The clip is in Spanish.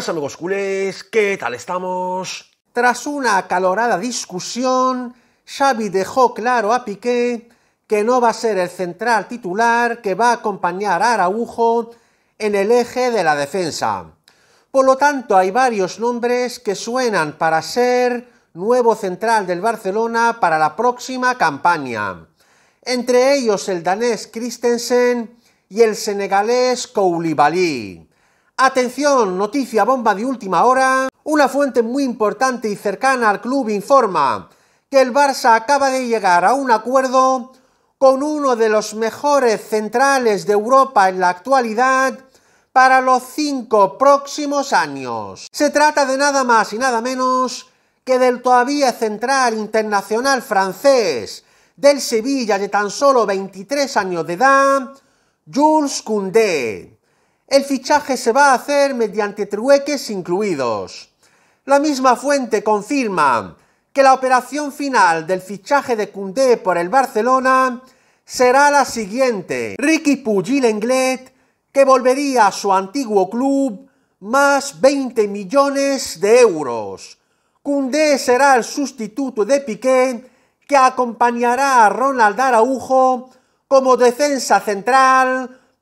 Saludos culés, ¿qué tal estamos? Tras una acalorada discusión, Xavi dejó claro a Piqué que no va a ser el central titular que va a acompañar a Araujo en el eje de la defensa. Por lo tanto, hay varios nombres que suenan para ser nuevo central del Barcelona para la próxima campaña. Entre ellos el danés Christensen y el senegalés Koulibaly. Atención, noticia bomba de última hora. Una fuente muy importante y cercana al club informa que el Barça acaba de llegar a un acuerdo con uno de los mejores centrales de Europa en la actualidad para los cinco próximos años. Se trata de nada más y nada menos que del todavía central internacional francés del Sevilla de tan solo 23 años de edad, Jules Koundé. El fichaje se va a hacer mediante trueques incluidos. La misma fuente confirma que la operación final del fichaje de cundé por el Barcelona será la siguiente. Ricky Puig Lenglet, que volvería a su antiguo club, más 20 millones de euros. Cundé será el sustituto de Piqué, que acompañará a Ronald Araujo como defensa central